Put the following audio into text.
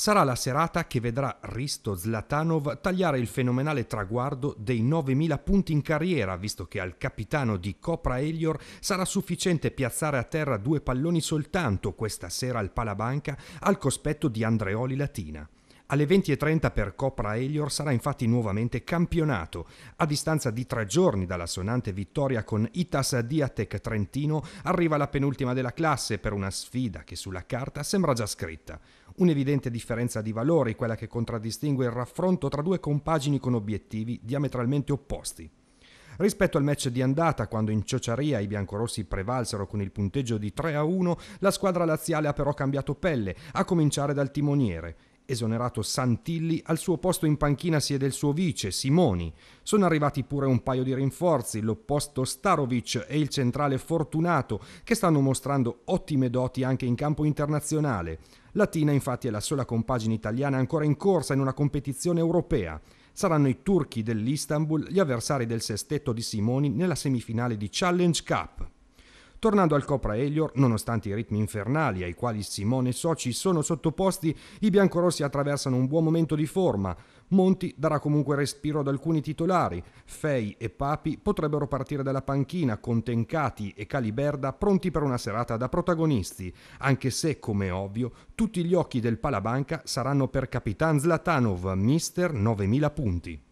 sarà la serata che vedrà Risto Zlatanov tagliare il fenomenale traguardo dei 9.000 punti in carriera, visto che al capitano di Copra Elior sarà sufficiente piazzare a terra due palloni soltanto questa sera al Palabanca al cospetto di Andreoli Latina. Alle 20.30 per Copra Elior sarà infatti nuovamente campionato. A distanza di tre giorni dalla sonante vittoria con Itas Diatec Trentino arriva la penultima della classe per una sfida che sulla carta sembra già scritta. Un'evidente differenza di valori quella che contraddistingue il raffronto tra due compagini con obiettivi diametralmente opposti. Rispetto al match di andata, quando in Ciociaria i biancorossi prevalsero con il punteggio di 3 a 1, la squadra laziale ha però cambiato pelle, a cominciare dal timoniere esonerato Santilli, al suo posto in panchina siede il suo vice, Simoni. Sono arrivati pure un paio di rinforzi, l'opposto Starovic e il centrale Fortunato, che stanno mostrando ottime doti anche in campo internazionale. Latina infatti è la sola compagine italiana ancora in corsa in una competizione europea. Saranno i turchi dell'Istanbul gli avversari del sestetto di Simoni nella semifinale di Challenge Cup. Tornando al Copra Elior, nonostante i ritmi infernali ai quali Simone e Soci sono sottoposti, i biancorossi attraversano un buon momento di forma. Monti darà comunque respiro ad alcuni titolari. Fei e Papi potrebbero partire dalla panchina con Tencati e Caliberda pronti per una serata da protagonisti, anche se, come ovvio, tutti gli occhi del Palabanca saranno per Capitan Zlatanov, mister 9000 punti.